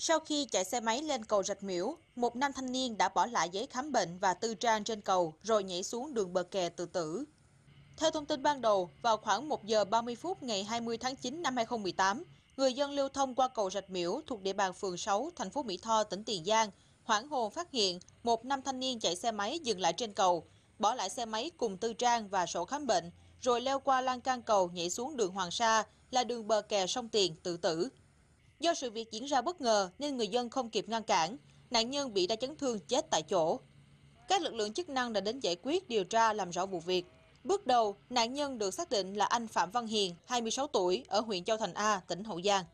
Sau khi chạy xe máy lên cầu Rạch Miễu, một nam thanh niên đã bỏ lại giấy khám bệnh và tư trang trên cầu rồi nhảy xuống đường bờ kè tự tử. Theo thông tin ban đầu, vào khoảng 1 giờ 30 phút ngày 20 tháng 9 năm 2018, người dân lưu thông qua cầu Rạch Miễu thuộc địa bàn phường 6, thành phố Mỹ Tho, tỉnh Tiền Giang, hoảng hồn phát hiện một nam thanh niên chạy xe máy dừng lại trên cầu, bỏ lại xe máy cùng tư trang và sổ khám bệnh, rồi leo qua lan can cầu nhảy xuống đường Hoàng Sa là đường bờ kè sông Tiền tự tử. Do sự việc diễn ra bất ngờ nên người dân không kịp ngăn cản, nạn nhân bị đa chấn thương chết tại chỗ. Các lực lượng chức năng đã đến giải quyết điều tra làm rõ vụ việc. Bước đầu, nạn nhân được xác định là anh Phạm Văn Hiền, 26 tuổi, ở huyện Châu Thành A, tỉnh Hậu Giang.